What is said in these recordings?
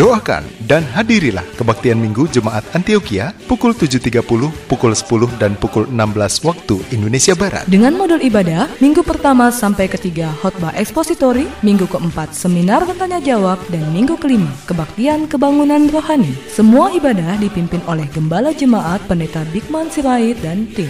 Doakan dan hadirilah kebaktian Minggu Jemaat Antioquia pukul 7.30, pukul 10 dan pukul 16 waktu Indonesia Barat. Dengan modul ibadah, minggu pertama sampai ketiga khotbah ekspositori, minggu keempat seminar tanya jawab dan minggu kelima kebaktian kebangunan rohani. Semua ibadah dipimpin oleh Gembala Jemaat Pendeta Bigman Sirait dan tim.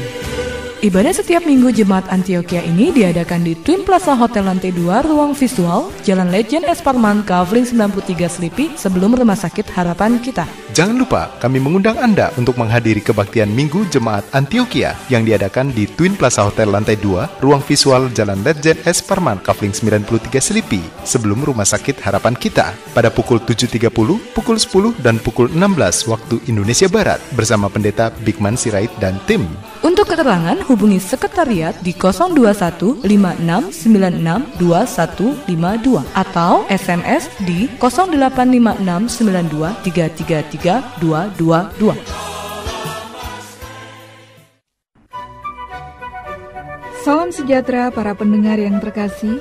Ibadah setiap minggu jemaat Antioquia ini diadakan di Twin Plaza Hotel Lantai 2 Ruang Visual, Jalan Legend Esparman, Kavling 93 Selipi, sebelum Rumah Sakit Harapan Kita. Jangan lupa, kami mengundang Anda untuk menghadiri kebaktian Minggu Jemaat Antioquia yang diadakan di Twin Plaza Hotel Lantai 2, Ruang Visual Jalan Legend Esparman, Kavling 93 Selipi, sebelum Rumah Sakit Harapan Kita, pada pukul 7.30, pukul 10, dan pukul 16 waktu Indonesia Barat, bersama Pendeta Bigman Sirait dan tim keterangan hubungi sekretariat di 021 5696 2152 atau SMS di 0856 222. Salam sejahtera para pendengar yang terkasih.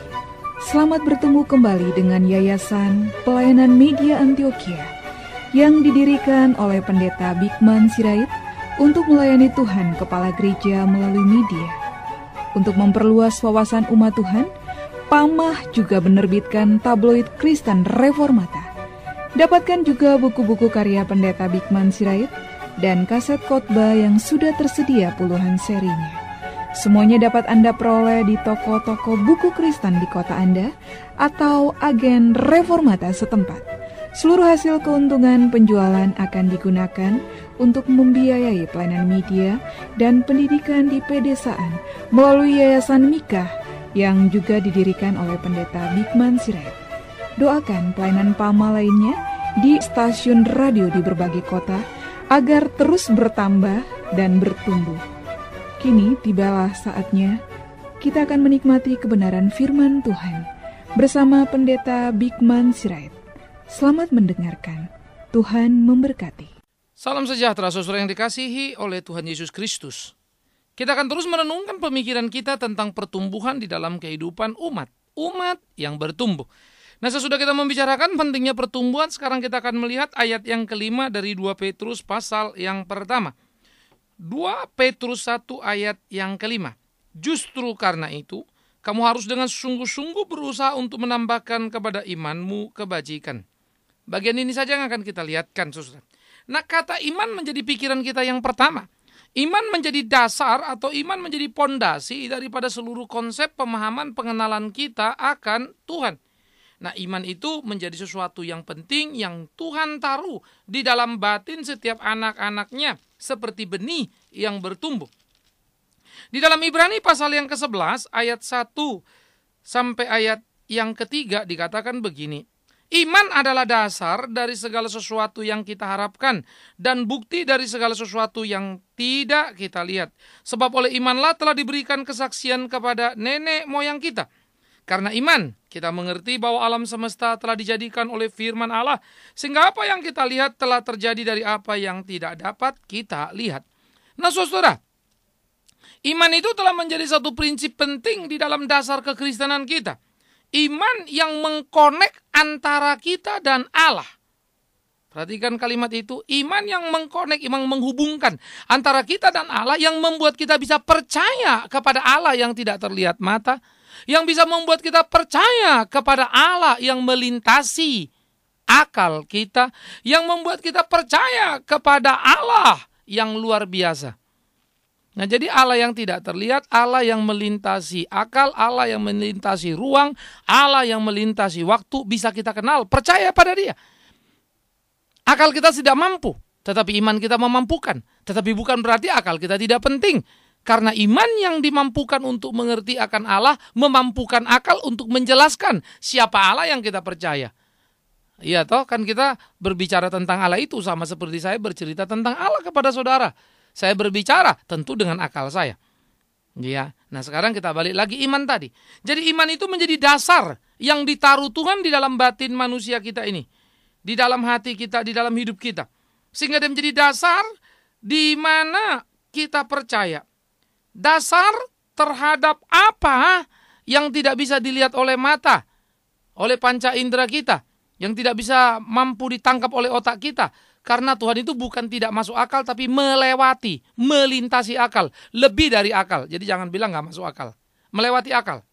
Selamat bertemu kembali dengan Yayasan Pelayanan Media Antioquia yang didirikan oleh Pendeta Bigman Sirait untuk melayani Tuhan kepala gereja melalui media. Untuk memperluas wawasan umat Tuhan, Pamah juga menerbitkan tabloid Kristen Reformata. Dapatkan juga buku-buku karya pendeta Bikman Sirait dan kaset khotbah yang sudah tersedia puluhan serinya. Semuanya dapat Anda peroleh di toko-toko buku Kristen di kota Anda atau agen reformata setempat. Seluruh hasil keuntungan penjualan akan digunakan untuk membiayai pelayanan media dan pendidikan di pedesaan melalui Yayasan Mika yang juga didirikan oleh pendeta Bikman Sirait. Doakan pelayanan PAMA lainnya di stasiun radio di berbagai kota agar terus bertambah dan bertumbuh. Kini tibalah saatnya kita akan menikmati kebenaran firman Tuhan bersama Pendeta Bikman Sirait. Selamat mendengarkan. Tuhan memberkati. Salam sejahtera saudara yang dikasihi oleh Tuhan Yesus Kristus. Kita akan terus merenungkan pemikiran kita tentang pertumbuhan di dalam kehidupan umat. Umat yang bertumbuh. Nah sesudah kita membicarakan pentingnya pertumbuhan, sekarang kita akan melihat ayat yang kelima dari 2 Petrus pasal yang pertama. 2 Petrus 1 ayat yang kelima. Justru karena itu, kamu harus dengan sungguh-sungguh berusaha untuk menambahkan kepada imanmu kebajikan. Bagian ini saja yang akan kita lihatkan, saudara. Nah kata iman menjadi pikiran kita yang pertama. Iman menjadi dasar atau iman menjadi pondasi daripada seluruh konsep pemahaman pengenalan kita akan Tuhan. Nah, iman itu menjadi sesuatu yang penting yang Tuhan taruh di dalam batin setiap anak-anaknya seperti benih yang bertumbuh. Di dalam Ibrani pasal yang ke-11 ayat 1 sampai ayat yang ketiga dikatakan begini. Iman adalah dasar dari segala sesuatu yang kita harapkan dan bukti dari segala sesuatu yang tidak kita lihat. Sebab oleh imanlah telah diberikan kesaksian kepada nenek moyang kita. Karena iman, kita mengerti bahwa alam semesta telah dijadikan oleh firman Allah sehingga apa yang kita lihat telah terjadi dari apa yang tidak dapat kita lihat. Nah, Saudara, iman itu telah menjadi satu prinsip penting di dalam dasar kekristenan kita. Iman yang mengkonek antara kita dan Allah. Perhatikan kalimat itu, iman yang mengkonek, iman menghubungkan antara kita dan Allah yang membuat kita bisa percaya kepada Allah yang tidak terlihat mata, yang bisa membuat kita percaya kepada Allah yang melintasi akal kita, yang membuat kita percaya kepada Allah yang luar biasa. Nah, jadi Allah yang tidak terlihat, Allah yang melintasi akal, Allah yang melintasi ruang, Allah yang melintasi waktu bisa kita kenal. Percaya pada Dia. Akal kita tidak mampu, tetapi iman kita memampukan. Tetapi bukan berarti akal kita tidak penting. Karena iman yang dimampukan untuk mengerti akan Allah, memampukan akal untuk menjelaskan siapa Allah yang kita percaya. Iya toh kan kita berbicara tentang Allah itu sama seperti saya bercerita tentang Allah kepada saudara. Saya berbicara tentu dengan akal saya. Ya. Nah, sekarang kita balik lagi iman tadi. Jadi iman itu menjadi dasar yang ditaruh Tuhan di dalam batin manusia kita ini. Di dalam hati kita, di dalam hidup kita. Sehingga dia menjadi dasar di mana kita percaya. Dasar terhadap apa yang tidak bisa dilihat oleh mata, oleh panca indera kita, yang tidak bisa mampu ditangkap oleh otak kita, karena Tuhan itu bukan tidak masuk akal tapi melewati, melintasi akal, lebih dari akal. Jadi jangan bilang nggak masuk akal, melewati akal.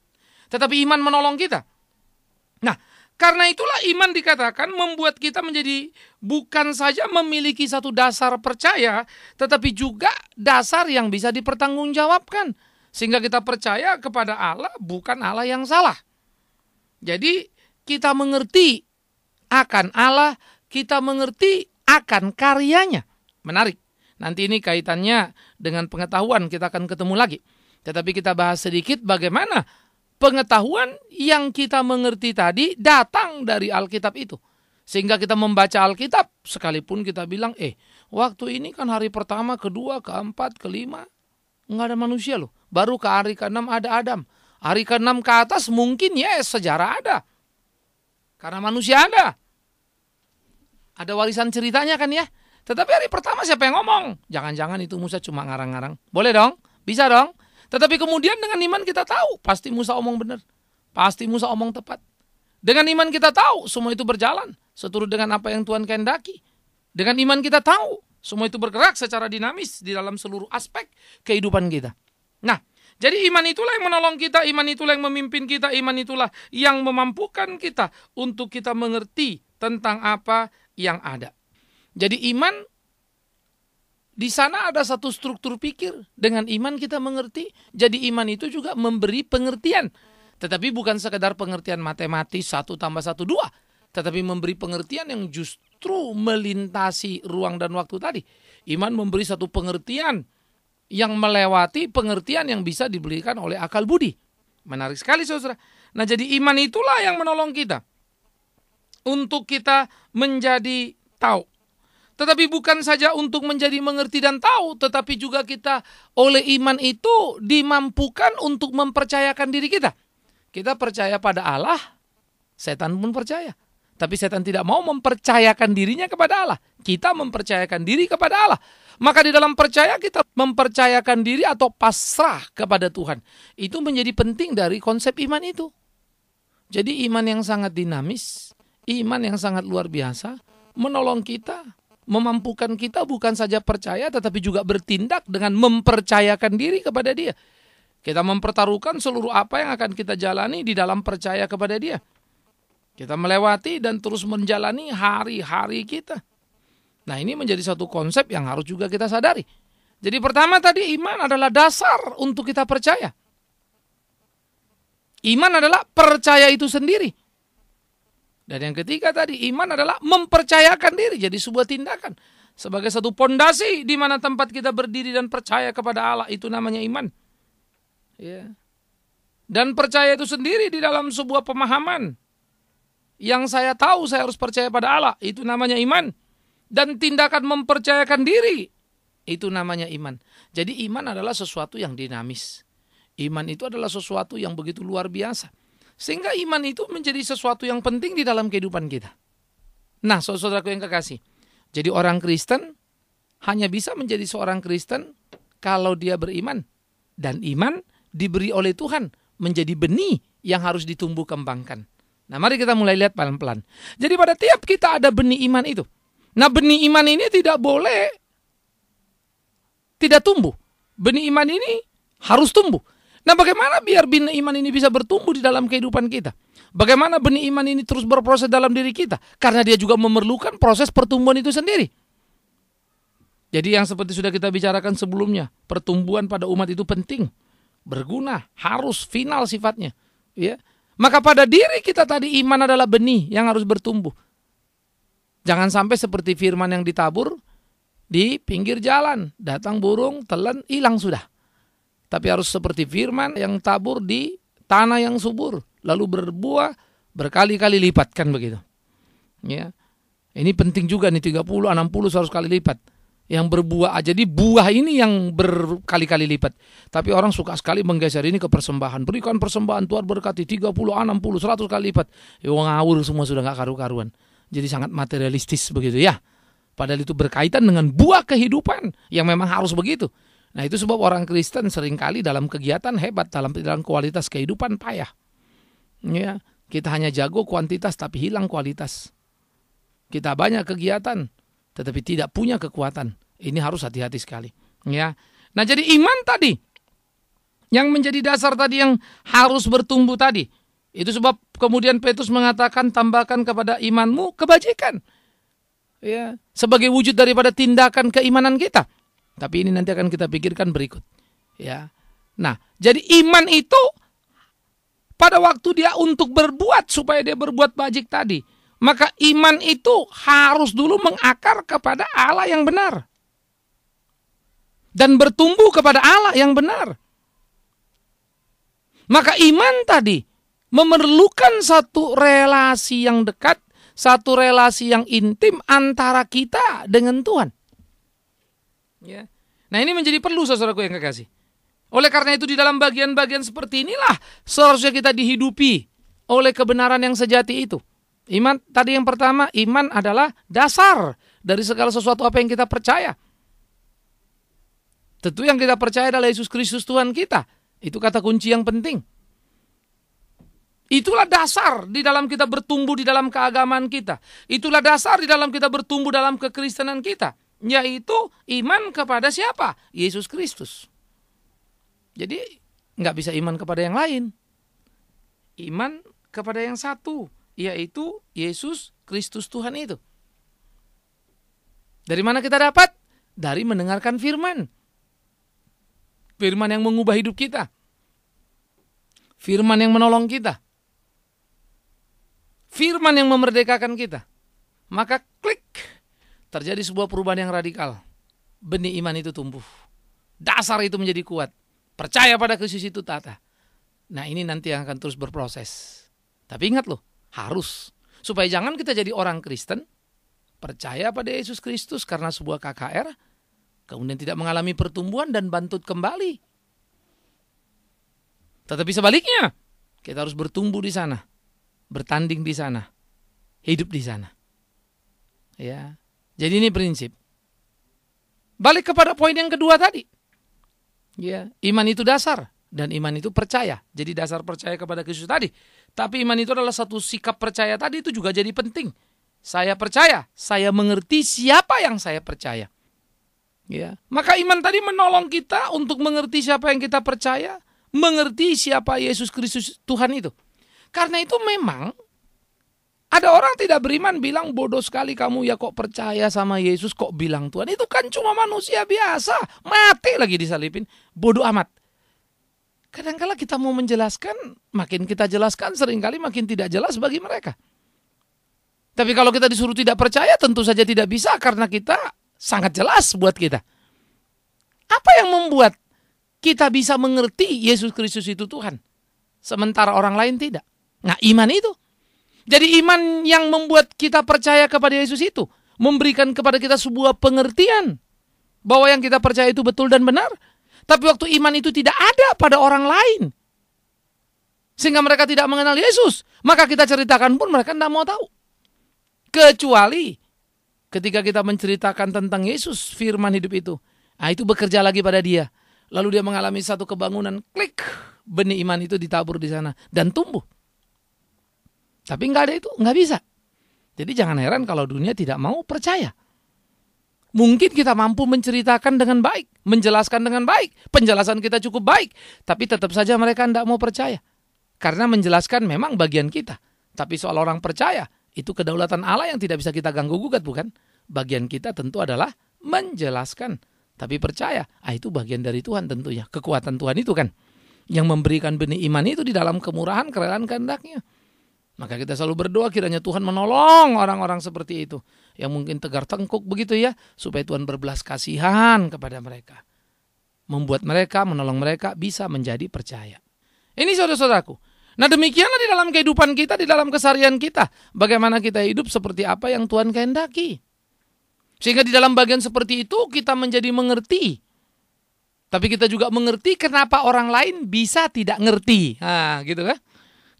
Tetapi iman menolong kita. Nah, karena itulah iman dikatakan membuat kita menjadi bukan saja memiliki satu dasar percaya, tetapi juga dasar yang bisa dipertanggungjawabkan. Sehingga kita percaya kepada Allah bukan Allah yang salah. Jadi kita mengerti akan Allah, kita mengerti akan karyanya. Menarik. Nanti ini kaitannya dengan pengetahuan kita akan ketemu lagi. Tetapi kita bahas sedikit bagaimana pengetahuan yang kita mengerti tadi datang dari Alkitab itu. Sehingga kita membaca Alkitab sekalipun kita bilang, eh waktu ini kan hari pertama, kedua, keempat, kelima. Nggak ada manusia loh. Baru ke hari ke-6 ada Adam. Hari ke-6 ke atas mungkin ya sejarah ada. Karena manusia ada. Ada warisan ceritanya kan ya. Tetapi hari pertama siapa yang ngomong? Jangan-jangan itu Musa cuma ngarang-ngarang. Boleh dong? Bisa dong? Tetapi kemudian dengan iman kita tahu, pasti Musa omong benar. Pasti Musa omong tepat. Dengan iman kita tahu semua itu berjalan seturut dengan apa yang Tuhan kehendaki. Dengan iman kita tahu semua itu bergerak secara dinamis di dalam seluruh aspek kehidupan kita. Nah, jadi iman itulah yang menolong kita, iman itulah yang memimpin kita, iman itulah yang memampukan kita untuk kita mengerti tentang apa yang ada. Jadi iman di sana ada satu struktur pikir. Dengan iman kita mengerti. Jadi iman itu juga memberi pengertian. Tetapi bukan sekedar pengertian matematis satu tambah satu dua. Tetapi memberi pengertian yang justru melintasi ruang dan waktu tadi. Iman memberi satu pengertian yang melewati pengertian yang bisa diberikan oleh akal budi. Menarik sekali saudara. Nah jadi iman itulah yang menolong kita untuk kita menjadi tahu. Tetapi bukan saja untuk menjadi mengerti dan tahu, tetapi juga kita oleh iman itu dimampukan untuk mempercayakan diri kita. Kita percaya pada Allah, setan pun percaya. Tapi setan tidak mau mempercayakan dirinya kepada Allah. Kita mempercayakan diri kepada Allah. Maka di dalam percaya kita mempercayakan diri atau pasrah kepada Tuhan. Itu menjadi penting dari konsep iman itu. Jadi iman yang sangat dinamis, iman yang sangat luar biasa menolong kita, memampukan kita bukan saja percaya tetapi juga bertindak dengan mempercayakan diri kepada Dia. Kita mempertaruhkan seluruh apa yang akan kita jalani di dalam percaya kepada Dia. Kita melewati dan terus menjalani hari-hari kita. Nah, ini menjadi satu konsep yang harus juga kita sadari. Jadi pertama tadi iman adalah dasar untuk kita percaya. Iman adalah percaya itu sendiri. Dan yang ketiga tadi iman adalah mempercayakan diri jadi sebuah tindakan sebagai satu pondasi di mana tempat kita berdiri dan percaya kepada Allah itu namanya iman. Ya. Dan percaya itu sendiri di dalam sebuah pemahaman yang saya tahu saya harus percaya pada Allah itu namanya iman dan tindakan mempercayakan diri itu namanya iman. Jadi iman adalah sesuatu yang dinamis. Iman itu adalah sesuatu yang begitu luar biasa sehingga iman itu menjadi sesuatu yang penting di dalam kehidupan kita. Nah, saudaraku yang kekasih, jadi orang Kristen hanya bisa menjadi seorang Kristen kalau dia beriman. Dan iman diberi oleh Tuhan menjadi benih yang harus ditumbuh kembangkan. Nah, mari kita mulai lihat pelan-pelan. Jadi pada tiap kita ada benih iman itu. Nah, benih iman ini tidak boleh tidak tumbuh. Benih iman ini harus tumbuh. Nah bagaimana biar benih iman ini bisa bertumbuh di dalam kehidupan kita? Bagaimana benih iman ini terus berproses dalam diri kita? Karena dia juga memerlukan proses pertumbuhan itu sendiri. Jadi yang seperti sudah kita bicarakan sebelumnya, pertumbuhan pada umat itu penting, berguna, harus final sifatnya. Ya. Maka pada diri kita tadi iman adalah benih yang harus bertumbuh. Jangan sampai seperti firman yang ditabur di pinggir jalan, datang burung, telan, hilang sudah tapi harus seperti firman yang tabur di tanah yang subur lalu berbuah berkali-kali lipat kan begitu ya ini penting juga nih 30 60 100 kali lipat yang berbuah aja di buah ini yang berkali-kali lipat tapi orang suka sekali menggeser ini ke persembahan berikan persembahan Tuhan berkati 30 60 100 kali lipat ya ngawur semua sudah nggak karu-karuan jadi sangat materialistis begitu ya padahal itu berkaitan dengan buah kehidupan yang memang harus begitu Nah itu sebab orang Kristen seringkali dalam kegiatan hebat dalam dalam kualitas kehidupan payah. Ya, kita hanya jago kuantitas tapi hilang kualitas. Kita banyak kegiatan tetapi tidak punya kekuatan. Ini harus hati-hati sekali. Ya. Nah jadi iman tadi yang menjadi dasar tadi yang harus bertumbuh tadi. Itu sebab kemudian Petrus mengatakan tambahkan kepada imanmu kebajikan. Ya, sebagai wujud daripada tindakan keimanan kita. Tapi ini nanti akan kita pikirkan berikut. Ya. Nah, jadi iman itu pada waktu dia untuk berbuat supaya dia berbuat bajik tadi, maka iman itu harus dulu mengakar kepada Allah yang benar dan bertumbuh kepada Allah yang benar. Maka iman tadi memerlukan satu relasi yang dekat, satu relasi yang intim antara kita dengan Tuhan. Ya. Nah ini menjadi perlu saudaraku yang kekasih. Oleh karena itu di dalam bagian-bagian seperti inilah seharusnya kita dihidupi oleh kebenaran yang sejati itu. Iman tadi yang pertama, iman adalah dasar dari segala sesuatu apa yang kita percaya. Tentu yang kita percaya adalah Yesus Kristus Tuhan kita. Itu kata kunci yang penting. Itulah dasar di dalam kita bertumbuh di dalam keagamaan kita. Itulah dasar di dalam kita bertumbuh dalam kekristenan kita yaitu iman kepada siapa? Yesus Kristus. Jadi nggak bisa iman kepada yang lain. Iman kepada yang satu, yaitu Yesus Kristus Tuhan itu. Dari mana kita dapat? Dari mendengarkan firman. Firman yang mengubah hidup kita. Firman yang menolong kita. Firman yang memerdekakan kita. Maka klik terjadi sebuah perubahan yang radikal. Benih iman itu tumbuh. Dasar itu menjadi kuat. Percaya pada Kristus itu tata. Nah ini nanti yang akan terus berproses. Tapi ingat loh, harus. Supaya jangan kita jadi orang Kristen, percaya pada Yesus Kristus karena sebuah KKR, kemudian tidak mengalami pertumbuhan dan bantut kembali. Tetapi sebaliknya, kita harus bertumbuh di sana, bertanding di sana, hidup di sana. Ya, jadi ini prinsip. Balik kepada poin yang kedua tadi. Ya, iman itu dasar dan iman itu percaya. Jadi dasar percaya kepada Kristus tadi. Tapi iman itu adalah satu sikap percaya tadi itu juga jadi penting. Saya percaya, saya mengerti siapa yang saya percaya. Ya, maka iman tadi menolong kita untuk mengerti siapa yang kita percaya, mengerti siapa Yesus Kristus Tuhan itu. Karena itu memang ada orang tidak beriman bilang bodoh sekali kamu ya kok percaya sama Yesus kok bilang Tuhan. Itu kan cuma manusia biasa. Mati lagi disalipin Bodoh amat. Kadangkala -kadang kita mau menjelaskan, makin kita jelaskan seringkali makin tidak jelas bagi mereka. Tapi kalau kita disuruh tidak percaya tentu saja tidak bisa karena kita sangat jelas buat kita. Apa yang membuat kita bisa mengerti Yesus Kristus itu Tuhan? Sementara orang lain tidak. Nah iman itu jadi iman yang membuat kita percaya kepada Yesus itu memberikan kepada kita sebuah pengertian bahwa yang kita percaya itu betul dan benar. Tapi waktu iman itu tidak ada pada orang lain. Sehingga mereka tidak mengenal Yesus. Maka kita ceritakan pun mereka tidak mau tahu. Kecuali ketika kita menceritakan tentang Yesus firman hidup itu. Nah itu bekerja lagi pada dia. Lalu dia mengalami satu kebangunan. Klik. Benih iman itu ditabur di sana. Dan tumbuh. Tapi nggak ada itu, nggak bisa. Jadi jangan heran kalau dunia tidak mau percaya. Mungkin kita mampu menceritakan dengan baik, menjelaskan dengan baik, penjelasan kita cukup baik, tapi tetap saja mereka tidak mau percaya. Karena menjelaskan memang bagian kita, tapi soal orang percaya, itu kedaulatan Allah yang tidak bisa kita ganggu gugat bukan? Bagian kita tentu adalah menjelaskan, tapi percaya, ah itu bagian dari Tuhan tentunya, kekuatan Tuhan itu kan. Yang memberikan benih iman itu di dalam kemurahan, kerelaan kehendaknya. Maka kita selalu berdoa kiranya Tuhan menolong orang-orang seperti itu yang mungkin tegar tengkuk begitu ya supaya Tuhan berbelas kasihan kepada mereka. Membuat mereka, menolong mereka bisa menjadi percaya. Ini saudara-saudaraku. Nah demikianlah di dalam kehidupan kita, di dalam kesarian kita. Bagaimana kita hidup seperti apa yang Tuhan kehendaki. Sehingga di dalam bagian seperti itu kita menjadi mengerti. Tapi kita juga mengerti kenapa orang lain bisa tidak ngerti. Nah gitu kan.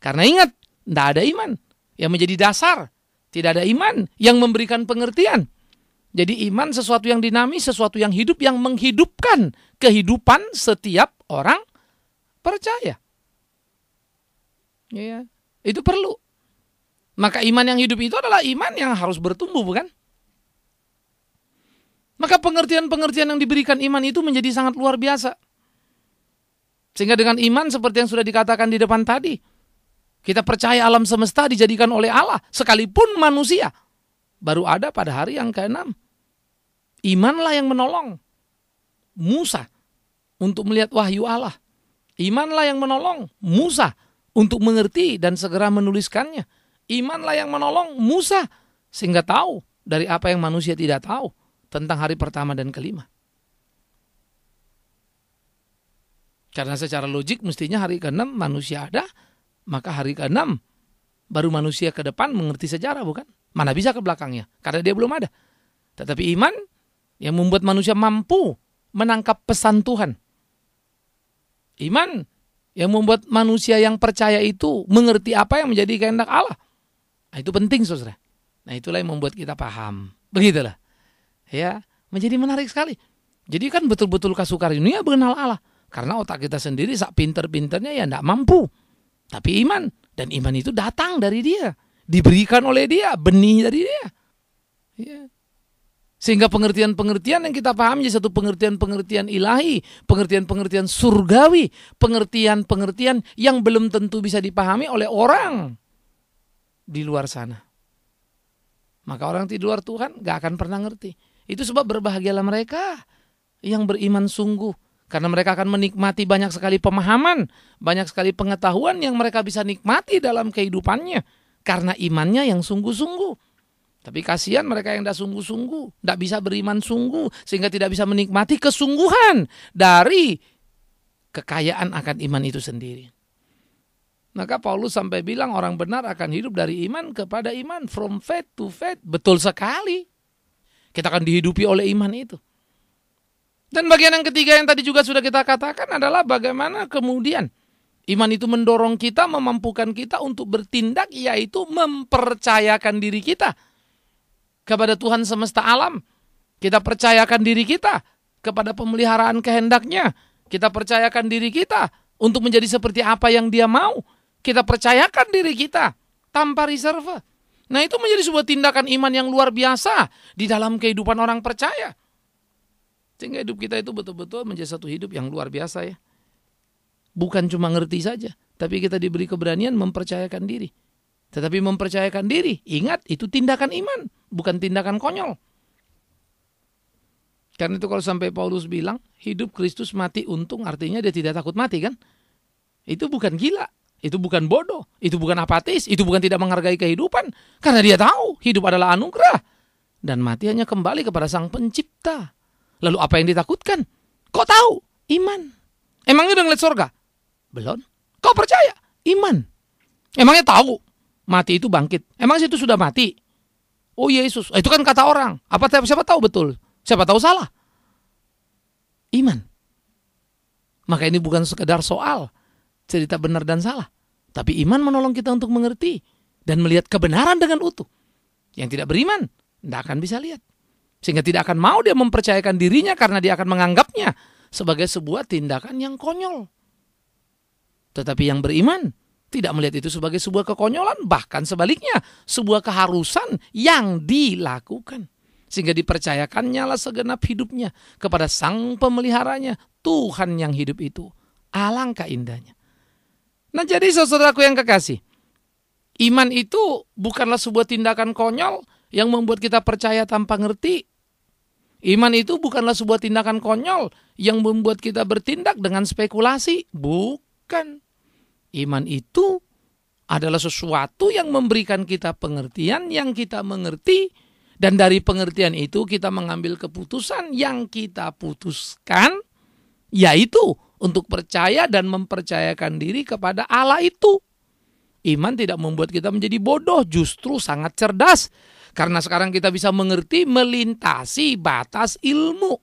Karena ingat tidak ada iman. Yang menjadi dasar. Tidak ada iman yang memberikan pengertian. Jadi iman sesuatu yang dinamis, sesuatu yang hidup, yang menghidupkan kehidupan setiap orang percaya. Ya, itu perlu. Maka iman yang hidup itu adalah iman yang harus bertumbuh, bukan? Maka pengertian-pengertian yang diberikan iman itu menjadi sangat luar biasa. Sehingga dengan iman seperti yang sudah dikatakan di depan tadi, kita percaya alam semesta dijadikan oleh Allah sekalipun manusia. Baru ada pada hari yang ke-6. Imanlah yang menolong Musa untuk melihat wahyu Allah. Imanlah yang menolong Musa untuk mengerti dan segera menuliskannya. Imanlah yang menolong Musa sehingga tahu dari apa yang manusia tidak tahu tentang hari pertama dan kelima. Karena secara logik mestinya hari ke-6 manusia ada, maka hari ke-6 baru manusia ke depan mengerti sejarah bukan? Mana bisa ke belakangnya? Karena dia belum ada. Tetapi iman yang membuat manusia mampu menangkap pesan Tuhan. Iman yang membuat manusia yang percaya itu mengerti apa yang menjadi kehendak Allah. Nah, itu penting saudara. Nah itulah yang membuat kita paham. Begitulah. Ya, menjadi menarik sekali. Jadi kan betul-betul ini ya, mengenal Allah. Karena otak kita sendiri sak pinter-pinternya ya tidak mampu tapi iman dan iman itu datang dari dia diberikan oleh dia benih dari dia ya. sehingga pengertian-pengertian yang kita pahami satu pengertian-pengertian ilahi pengertian-pengertian surgawi pengertian-pengertian yang belum tentu bisa dipahami oleh orang di luar sana maka orang di luar Tuhan gak akan pernah ngerti itu sebab berbahagialah mereka yang beriman sungguh karena mereka akan menikmati banyak sekali pemahaman, banyak sekali pengetahuan yang mereka bisa nikmati dalam kehidupannya karena imannya yang sungguh-sungguh. Tapi kasihan mereka yang tidak sungguh-sungguh, tidak bisa beriman sungguh sehingga tidak bisa menikmati kesungguhan dari kekayaan akan iman itu sendiri. Maka Paulus sampai bilang orang benar akan hidup dari iman kepada iman, from faith to faith. Betul sekali. Kita akan dihidupi oleh iman itu. Dan bagian yang ketiga yang tadi juga sudah kita katakan adalah bagaimana kemudian iman itu mendorong kita, memampukan kita untuk bertindak, yaitu mempercayakan diri kita kepada Tuhan semesta alam. Kita percayakan diri kita kepada pemeliharaan kehendaknya. Kita percayakan diri kita untuk menjadi seperti apa yang dia mau. Kita percayakan diri kita tanpa reserve. Nah itu menjadi sebuah tindakan iman yang luar biasa di dalam kehidupan orang percaya. Sehingga hidup kita itu betul-betul menjadi satu hidup yang luar biasa ya. Bukan cuma ngerti saja, tapi kita diberi keberanian mempercayakan diri. Tetapi mempercayakan diri, ingat itu tindakan iman, bukan tindakan konyol. Karena itu kalau sampai Paulus bilang hidup Kristus mati untung artinya dia tidak takut mati kan? Itu bukan gila, itu bukan bodoh, itu bukan apatis, itu bukan tidak menghargai kehidupan. Karena dia tahu hidup adalah anugerah dan mati hanya kembali kepada sang pencipta. Lalu apa yang ditakutkan? Kau tahu? Iman. Emangnya udah ngeliat surga? Belum. Kau percaya? Iman. Emangnya tahu? Mati itu bangkit. Emang situ sudah mati? Oh Yesus. itu kan kata orang. Apa siapa tahu betul? Siapa tahu salah? Iman. Maka ini bukan sekedar soal cerita benar dan salah. Tapi iman menolong kita untuk mengerti dan melihat kebenaran dengan utuh. Yang tidak beriman, tidak akan bisa lihat. Sehingga tidak akan mau dia mempercayakan dirinya karena dia akan menganggapnya sebagai sebuah tindakan yang konyol. Tetapi yang beriman tidak melihat itu sebagai sebuah kekonyolan, bahkan sebaliknya sebuah keharusan yang dilakukan. Sehingga dipercayakannya lah segenap hidupnya kepada sang pemeliharanya, Tuhan yang hidup itu. Alangkah indahnya. Nah jadi saudaraku yang kekasih, iman itu bukanlah sebuah tindakan konyol, yang membuat kita percaya tanpa ngerti. Iman itu bukanlah sebuah tindakan konyol yang membuat kita bertindak dengan spekulasi. Bukan. Iman itu adalah sesuatu yang memberikan kita pengertian yang kita mengerti dan dari pengertian itu kita mengambil keputusan yang kita putuskan yaitu untuk percaya dan mempercayakan diri kepada Allah itu. Iman tidak membuat kita menjadi bodoh, justru sangat cerdas karena sekarang kita bisa mengerti melintasi batas ilmu.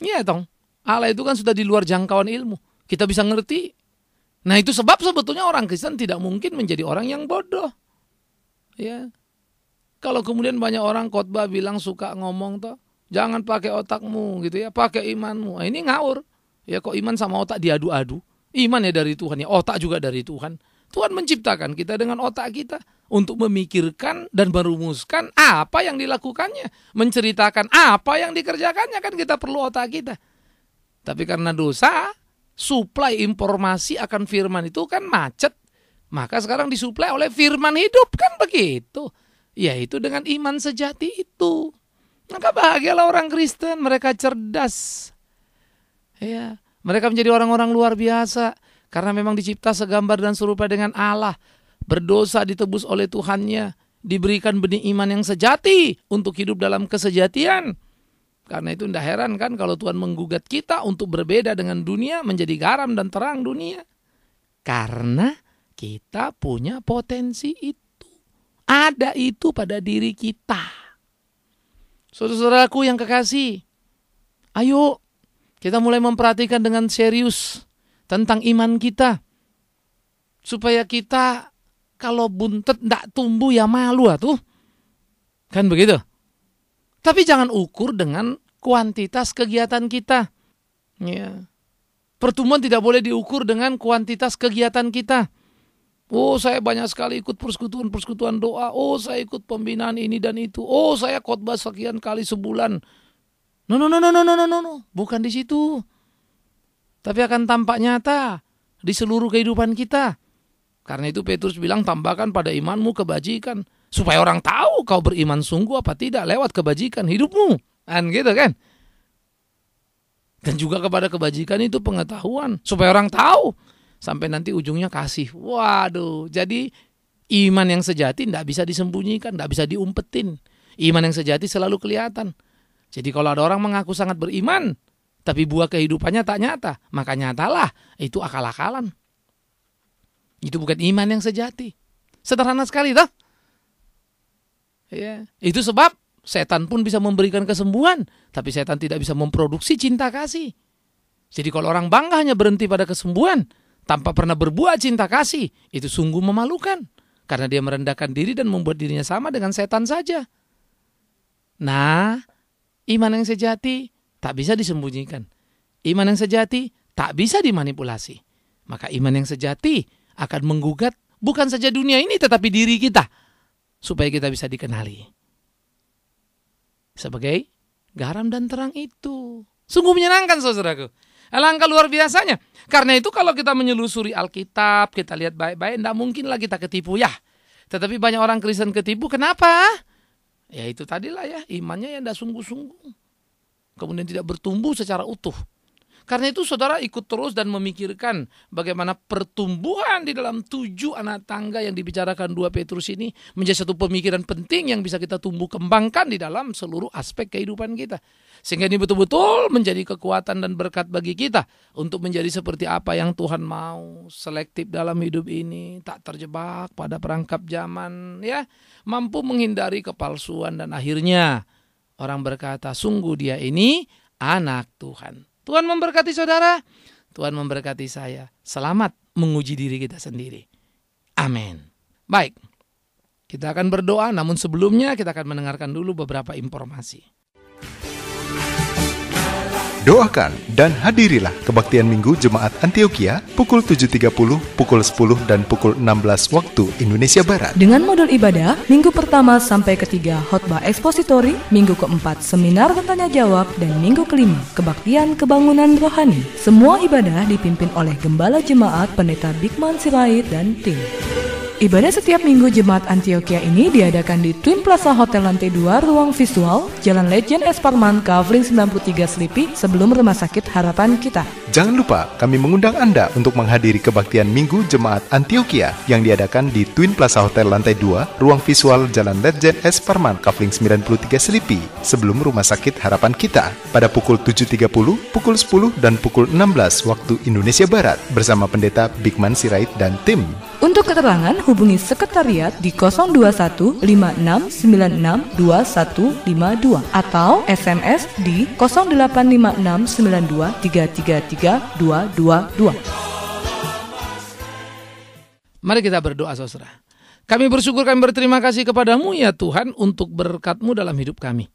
Iya dong, Allah itu kan sudah di luar jangkauan ilmu. Kita bisa ngerti. Nah itu sebab sebetulnya orang Kristen tidak mungkin menjadi orang yang bodoh. Ya. Kalau kemudian banyak orang khotbah bilang suka ngomong toh, jangan pakai otakmu gitu ya, pakai imanmu. Nah, ini ngawur. Ya kok iman sama otak diadu-adu? Iman ya dari Tuhan ya, otak juga dari Tuhan. Tuhan menciptakan kita dengan otak kita untuk memikirkan dan merumuskan apa yang dilakukannya, menceritakan apa yang dikerjakannya kan kita perlu otak kita. Tapi karena dosa, suplai informasi akan firman itu kan macet. Maka sekarang disuplai oleh firman hidup kan begitu. Yaitu dengan iman sejati itu. Maka bahagialah orang Kristen, mereka cerdas. Ya, mereka menjadi orang-orang luar biasa karena memang dicipta segambar dan serupa dengan Allah berdosa ditebus oleh Tuhannya, diberikan benih iman yang sejati untuk hidup dalam kesejatian. Karena itu tidak heran kan kalau Tuhan menggugat kita untuk berbeda dengan dunia menjadi garam dan terang dunia. Karena kita punya potensi itu. Ada itu pada diri kita. Saudara-saudaraku yang kekasih, ayo kita mulai memperhatikan dengan serius tentang iman kita. Supaya kita kalau buntet ndak tumbuh ya malu atuh Kan begitu. Tapi jangan ukur dengan kuantitas kegiatan kita. Ya. Pertumbuhan tidak boleh diukur dengan kuantitas kegiatan kita. Oh saya banyak sekali ikut persekutuan-persekutuan doa. Oh saya ikut pembinaan ini dan itu. Oh saya khotbah sekian kali sebulan. No no no no no no no no. Bukan di situ. Tapi akan tampak nyata di seluruh kehidupan kita. Karena itu Petrus bilang tambahkan pada imanmu kebajikan supaya orang tahu kau beriman sungguh apa tidak lewat kebajikan hidupmu. Kan gitu kan? Dan juga kepada kebajikan itu pengetahuan supaya orang tahu sampai nanti ujungnya kasih. Waduh, jadi iman yang sejati tidak bisa disembunyikan, tidak bisa diumpetin. Iman yang sejati selalu kelihatan. Jadi kalau ada orang mengaku sangat beriman, tapi buah kehidupannya tak nyata, maka nyatalah itu akal-akalan. Itu bukan iman yang sejati. Sederhana sekali, toh. Ya. Itu sebab setan pun bisa memberikan kesembuhan, tapi setan tidak bisa memproduksi cinta kasih. Jadi kalau orang bangga hanya berhenti pada kesembuhan, tanpa pernah berbuat cinta kasih, itu sungguh memalukan. Karena dia merendahkan diri dan membuat dirinya sama dengan setan saja. Nah, iman yang sejati tak bisa disembunyikan. Iman yang sejati tak bisa dimanipulasi. Maka iman yang sejati akan menggugat bukan saja dunia ini tetapi diri kita supaya kita bisa dikenali sebagai garam dan terang itu. Sungguh menyenangkan saudaraku. Alangkah luar biasanya. Karena itu kalau kita menyelusuri Alkitab, kita lihat baik-baik, tidak mungkinlah kita ketipu ya. Tetapi banyak orang Kristen ketipu, kenapa? Ya itu tadilah ya, imannya yang tidak sungguh-sungguh. Kemudian tidak bertumbuh secara utuh. Karena itu saudara ikut terus dan memikirkan bagaimana pertumbuhan di dalam tujuh anak tangga yang dibicarakan dua Petrus ini menjadi satu pemikiran penting yang bisa kita tumbuh kembangkan di dalam seluruh aspek kehidupan kita. Sehingga ini betul-betul menjadi kekuatan dan berkat bagi kita untuk menjadi seperti apa yang Tuhan mau, selektif dalam hidup ini, tak terjebak pada perangkap zaman, ya, mampu menghindari kepalsuan dan akhirnya orang berkata sungguh dia ini anak Tuhan. Tuhan memberkati saudara, Tuhan memberkati saya. Selamat menguji diri kita sendiri. Amin. Baik, kita akan berdoa, namun sebelumnya kita akan mendengarkan dulu beberapa informasi. Doakan dan hadirilah kebaktian Minggu Jemaat Antioquia pukul 7.30, pukul 10 dan pukul 16 waktu Indonesia Barat. Dengan modul ibadah, minggu pertama sampai ketiga khotbah ekspositori, minggu keempat seminar bertanya jawab dan minggu kelima kebaktian kebangunan rohani. Semua ibadah dipimpin oleh Gembala Jemaat Pendeta Bigman Sirait dan tim. Ibadah setiap minggu Jemaat Antioquia ini diadakan di Twin Plaza Hotel Lantai 2 Ruang Visual, Jalan Legend Esparman, Kavling 93 Slipi sebelum Rumah Sakit Harapan Kita. Jangan lupa, kami mengundang Anda untuk menghadiri kebaktian Minggu Jemaat Antioquia yang diadakan di Twin Plaza Hotel Lantai 2, Ruang Visual, Jalan Legend Esparman, Kavling 93 Slipi sebelum Rumah Sakit Harapan Kita, pada pukul 7.30, pukul 10, dan pukul 16 waktu Indonesia Barat, bersama Pendeta Bigman Sirait dan tim. Untuk keterangan hubungi sekretariat di 021 2152 atau SMS di 085692333222. Mari kita berdoa saudara. Kami bersyukur kami berterima kasih kepadamu ya Tuhan untuk berkatmu dalam hidup kami.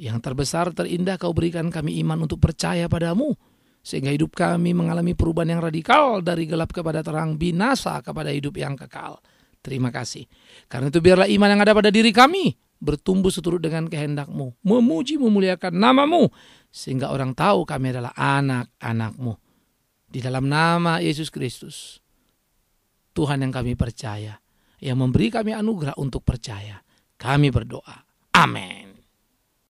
Yang terbesar terindah kau berikan kami iman untuk percaya padamu sehingga hidup kami mengalami perubahan yang radikal dari gelap kepada terang, binasa kepada hidup yang kekal. Terima kasih. Karena itu biarlah iman yang ada pada diri kami bertumbuh seturut dengan kehendakmu, memuji memuliakan namamu, sehingga orang tahu kami adalah anak-anakmu. Di dalam nama Yesus Kristus, Tuhan yang kami percaya, yang memberi kami anugerah untuk percaya. Kami berdoa. Amin.